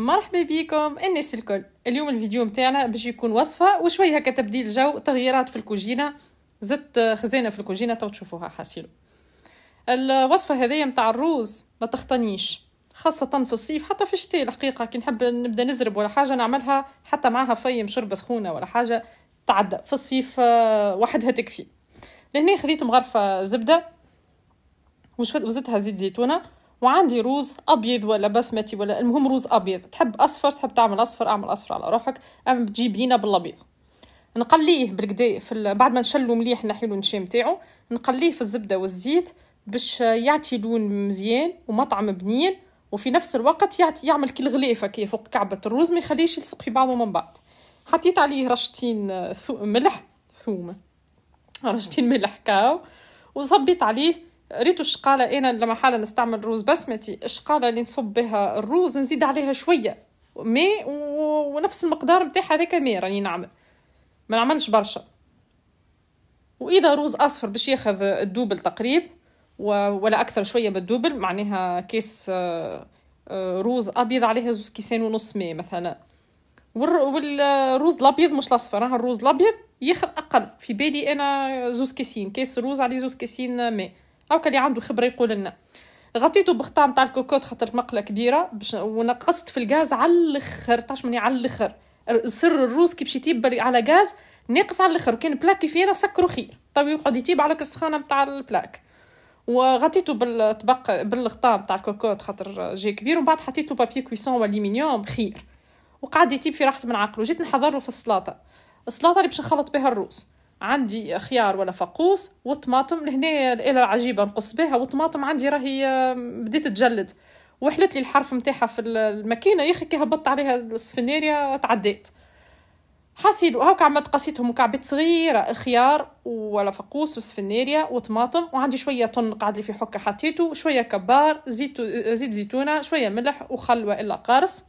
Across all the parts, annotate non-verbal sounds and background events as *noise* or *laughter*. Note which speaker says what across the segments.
Speaker 1: مرحبا بكم الناس الكل اليوم الفيديو متاعنا باش يكون وصفه وشويه هكا تبديل جو تغييرات في الكوجينه زدت خزانه في الكوجينه تو تشوفوها حاسيلو الوصفه هذيا متاع الروز ما تختنيش خاصة في الصيف حتى في الشتاء الحقيقة كي نحب نبدا نزرب ولا حاجة نعملها حتى معاها فيم شربة سخونة ولا حاجة تعدى في الصيف آه، وحدها تكفي لهنا خذيت مغرفة زبدة وزدتها زيت زيتونة وعندي روز ابيض ولا بسمتي ولا المهم روز ابيض تحب اصفر تحب تعمل اصفر اعمل اصفر على روحك اما بتجيب لينا بالابيض نقليه بالكدا في بعد ما نشلو مليح نحيو النشام تاعو نقليه في الزبده والزيت باش يعطي لون مزيان ومطعم بنين وفي نفس الوقت يعطي يعمل كل غليفه كي فوق كعبه الرز ما يخليش يلصق في بعضه من بعض حطيت عليه رشتين ثو... ملح ثومه رشتين ملح كاو وصبيت عليه ريتو الشقاله انا لما حاله نستعمل روز بسمتي الشقاله اللي نصب بها الروز نزيد عليها شويه ماء ونفس المقدار نتاع هذاك ماء راني نعمل ما نعملش برشا واذا روز اصفر باش ياخذ الدوبل تقريب ولا اكثر شويه بالدوبل معناها كيس آه، آه، روز ابيض عليها زوز كيسين ونص ماء مثلا والروز الابيض مش الاصفر الروز الابيض ياخذ اقل في بالي انا زوز كيسين كيس روز عليه زوز كيسين ماء هاكا اللي عنده خبره يقول لنا غطيته بخطا تاع الكوكوت خاطر مقله كبيره باش ونقصت في الغاز على الاخر مني على الاخر سر الروس كي باش يطيب على غاز ناقص على الاخر وكان بلاك كيفينا سكروا خير طيب يقعد يتيب على السخانه نتاع البلاك وغطيته بالطبق بالغطاء نتاع الكوكوت خاطر جي كبير ومن بعد حطيت له بابي كويسون والمنيوم خير وقعد يتيب في راحه من عقله جيت نحضر له في السلاطه السلاطه اللي باش نخلط بها الروس عندي خيار ولا فقوس وطماطم لهنا الآلة العجيبة نقص بها وطماطم عندي راهي آه، بديت تجلد وحلت لي الحرف نتاعها في الماكينه يا اخي كي هبطت عليها السفنيريا تعديت حاسيل هاكا عملت قصيتهم مكعبات صغيره خيار ولا فقوس وسفنيريا وطماطم وعندي شويه طن قاعد لي في حكه حطيته شويه كبار زيت زيت زيتونه شويه ملح وخل والا قارص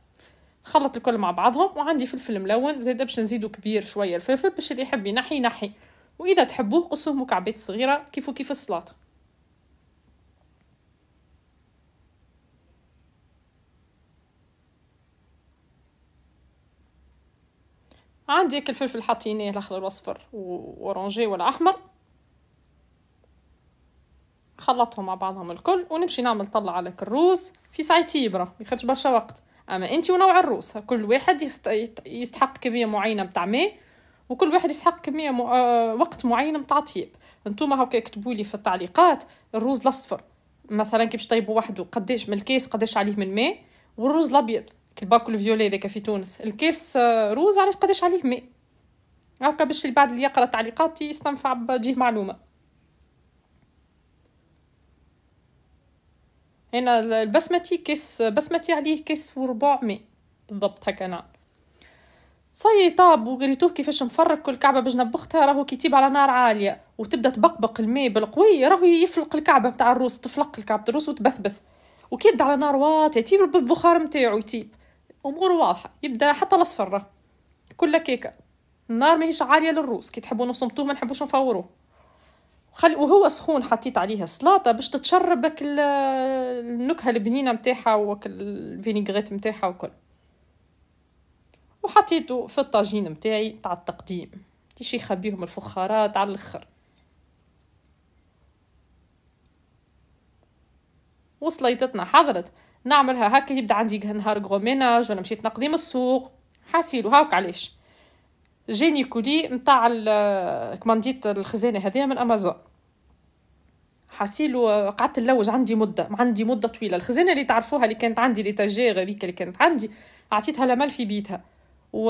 Speaker 1: خلط الكل مع بعضهم وعندي فلفل ملون زيد باش نزيدو كبير شويه الفلفل باش اللي يحب ينحي ينحي واذا تحبوه قصوه مكعبات صغيره كيف كيف السلطه عندي هيك الفلفل حاطينيه الاخضر واصفر واورانجي ولا احمر خلطهم مع بعضهم الكل ونمشي نعمل طلة على كروز في ساعتي يبرا ما برشا وقت اما انت ونوع الروس كل واحد يستحق كميه معينه بتاع ماء وكل واحد يستحق كميه م... آه، وقت معين بتاع طيب انتم هاكا اكتبوا لي في التعليقات الروز الاصفر مثلا كي باش طيبوا وحده قداش من الكيس قداش عليه من ماء والروز الابيض الباكو الفيولي ذاك في تونس الكيس آه، روز علاش قداش عليه ماء هاكا باش اللي بعد اللي يقرا تعليقاتي يستنفع بجيه معلومه هنا البسمتي كيس بسمتي عليه كيس وربع مي بالضبط هكا نعم صي طاب وغريتوه كيفاش مفرك كل كعبه باش نبختها راهو كي على نار عاليه وتبدا تبقبق الماء بالقوي راهو يفلق الكعبه نتاع الروس تفلق الكعبه الروس وتبثبث وكي يبدا على نار واطيه يتيب بالبخار نتاعو يتيب امور واضحه يبدا حتى الاصفر كل كيكه النار ماهيش عاليه للروس كي تحبوا نصمتوه ما نحبوش نفوروه خل... وهو سخون حطيت عليها سلطة باش تتشرب بك النكهة البنينة متاحة وكل الفينيغريت متاحة وكل وحطيته في الطاجين متاعي تاع التقديم تيشي يخبيهم الفخارات على الاخر وسليطتنا حضرت نعملها هكا يبدا عندي نهار غوميناج وانا مشيت نقديم السوق حاسيلو هاوك علاش جاني كولي نتاع كمانديت الخزانه هذه من امازون حاسيلو قعدت نلوج عندي مده عندي مده طويله الخزانه اللي تعرفوها اللي كانت عندي لي تاجير هذيك اللي كانت عندي عطيتها لمال في بيتها و...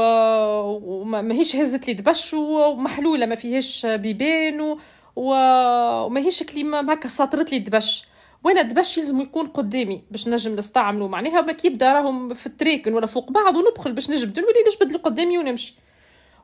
Speaker 1: وماهيش هزت لي دبش ومحلوله ما فيهاش بيبان و... و... كلي ما هكا سطرت لي دبش وانا الدبش يلزم يكون قدامي باش نجم نستعملو معناها ما كيبدا راهم في التريكن ولا فوق بعض وندخل باش نجبد ولي نجبد اللي قدامي ونمشي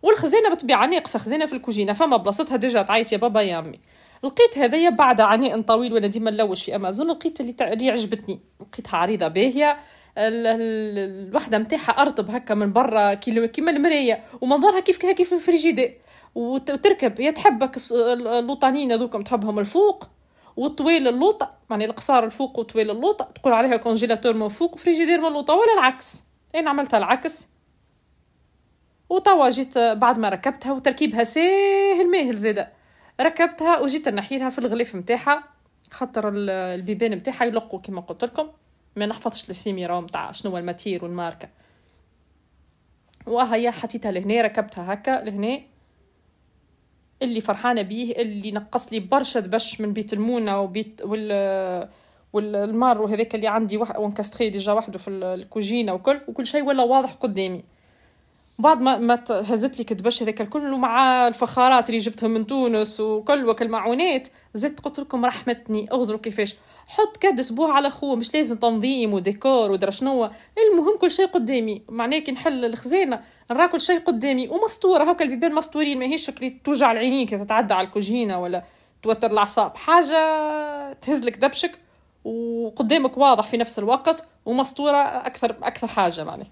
Speaker 1: والخزانه بطبيعه ناقصه خزانه في الكوجينه فما بلاصتها ديجا تعيط يا بابا يا امي لقيت هذايا بعد عناء طويل وانا ديما نلوج في امازون لقيت اللي, تع... اللي عجبتني لقيتها عريضه باهيه الوحده نتاعها ارطب هكا من برا كيلو كيما المرايه ومنظرها كيف كيف وت... وتركب هي تحبك اللوطانين هذوكم تحبهم الفوق والطويل اللوطه يعني القصار الفوق وطويل اللوطه تقول عليها كونجيلاتور من فوق وفريجيدير من اللوطه ولا العكس انا عملتها العكس وتوا جيت بعد ما ركبتها وتركيبها ساهل ماهل زيدا ركبتها وجيت نحيلها في الغلاف نتاعها خاطر البيبان نتاعها يلقوا كما قلت لكم ما نحفظش السيمي راهو نتاع شنو الماتير والماركه وهيا حطيتها لهنا ركبتها هكا لهنا اللي فرحانه بيه اللي نقص لي برشا دبش من بيت المونه وبيت وال والمار وهذاك اللي عندي وح... وانكستري ديجا وحده في الكوجينه وكل وكل شيء ولا واضح قدامي بعد ما ما هزت لي كدبش هذاك الكل ومع الفخارات اللي جبتهم من تونس وكل وكالمعونات زدت قلت لكم رحمتني اغزروا كيفاش حط كد اسبوع على خوه مش لازم تنظيم وديكور ودرا شنو المهم كل شيء قدامي معناه كي نحل الخزانه نرى كل شيء قدامي ومسطوره هاكا البيبان مسطورين ماهيش شكل توجع العينين كي تتعدى على الكوجينه ولا توتر الاعصاب حاجه تهزلك دبشك وقدامك واضح في نفس الوقت ومسطوره اكثر اكثر حاجه معناه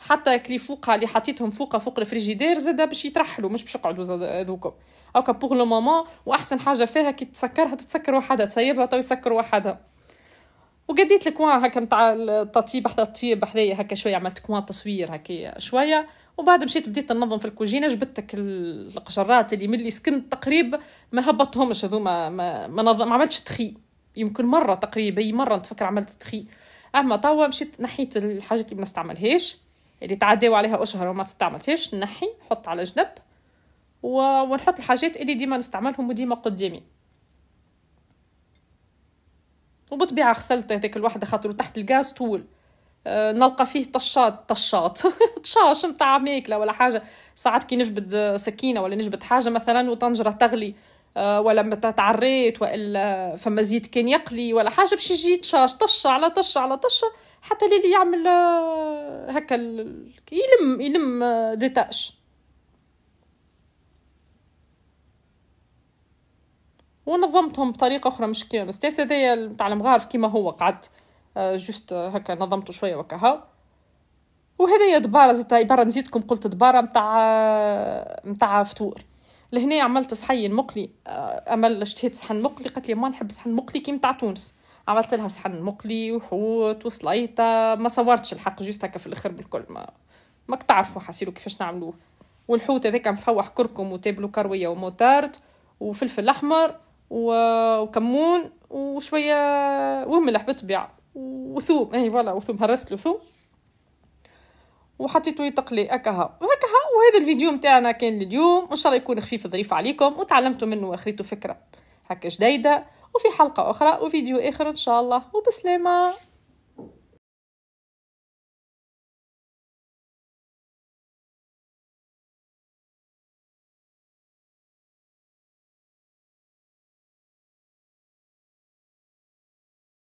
Speaker 1: حتى كلي كليفوقة اللي حطيتهم فوق فوق الفريجيدير زادا باش يترحلوا مش باش يقعدوا هذوك هاكا بوغ لو مومون واحسن حاجه فيها كي تسكرها تتسكر وحدها تسيبها تو يسكر وحدها وقديت الكوان هكا نتاع التطيب حتى الطيب حذايا هكا شويه عملت كوان تصوير هكا شويه وبعد مشيت بديت ننظم في الكوجينه جبتك القشرات اللي ملي سكنت تقريب ما هبطهمش هذوما ما, ما, ما, ما عملتش تخي يمكن مره تقريبا مره نتفكر عملت تخي اما توا مشيت نحيت الحاجات اللي ما نستعملهاش اللي تعداو عليها اشهر وما تستعملتهاش نحي نحط على جنب و... ونحط الحاجات اللي ديما نستعملهم وديما قدامي وبطبيعه غسلت هذاك الوحده خاطر تحت الغاز طول أه نلقى فيه طشات طشات *laughs* طشاش نتاع ماكله ولا حاجه ساعات كي نجبد سكينه ولا نجبد حاجه مثلا وطنجره تغلي أه ولا تعريت والا فما زيت كان يقلي ولا حاجه باش يجي طشاش طشه على طشه على طشه حتى اللي يعمل آه، هكا يلم يلم آه، ديتاش ونظمتهم بطريقه اخرى مش كيما الستيس هذايا تاع المغارف كيما هو قعدت آه، جوست هكا نظمته شويه وكها وهذايا دباره زدت عباره نزيدكم قلت دباره متاع متاع فطور لهنا عملت صحي مقلي امل اشتهيت صحن مقلي قلت لي ما نحب صحن مقلي كي متاع تونس عملت لها صحن مقلي وحوت وسلايطة ما صورتش الحق جوست هكا في الاخر بالكل ما ما تعرفوا حاسيلو كيفاش نعملوه والحوت هذاك مفوح كركم وتابلو كرويه وموتارت وفلفل احمر وكمون وشويه وملح بالطبيعه وثوم اي فوالا وثوم هرست له ثوم وحطيته يتقلي اكها هكها وهذا الفيديو نتاعنا كان لليوم ان شاء الله يكون خفيف ظريف عليكم وتعلمتوا منه واخذتوا فكره هكا جديده وفي حلقة أخرى وفيديو آخر إن شاء الله وبسلامة